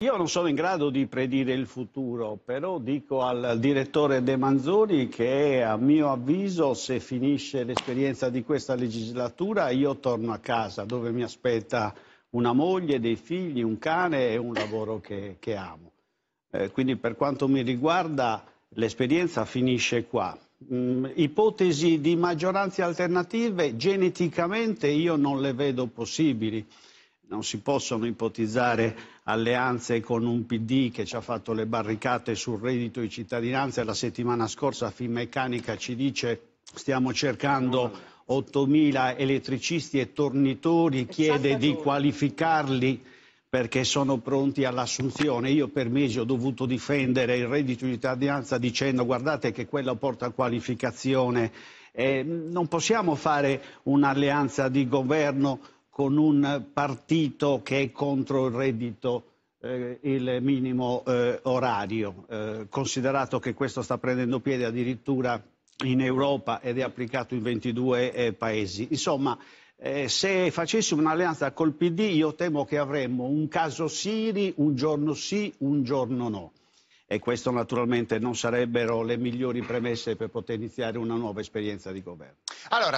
Io non sono in grado di predire il futuro, però dico al direttore De Manzoni che a mio avviso se finisce l'esperienza di questa legislatura io torno a casa dove mi aspetta una moglie, dei figli, un cane e un lavoro che, che amo. Eh, quindi per quanto mi riguarda l'esperienza finisce qua. Mm, ipotesi di maggioranze alternative geneticamente io non le vedo possibili. Non si possono ipotizzare alleanze con un PD che ci ha fatto le barricate sul reddito di cittadinanza e la settimana scorsa Finmeccanica ci dice stiamo cercando 8.000 elettricisti e tornitori, chiede di qualificarli perché sono pronti all'assunzione. Io per mesi ho dovuto difendere il reddito di cittadinanza dicendo guardate che quello porta qualificazione. Eh, non possiamo fare un'alleanza di governo con un partito che è contro il reddito eh, il minimo eh, orario, eh, considerato che questo sta prendendo piede addirittura in Europa ed è applicato in 22 eh, paesi. Insomma, eh, se facessimo un'alleanza col PD io temo che avremmo un caso Siri, un giorno sì, un giorno no. E questo naturalmente non sarebbero le migliori premesse per poter iniziare una nuova esperienza di governo. Allora,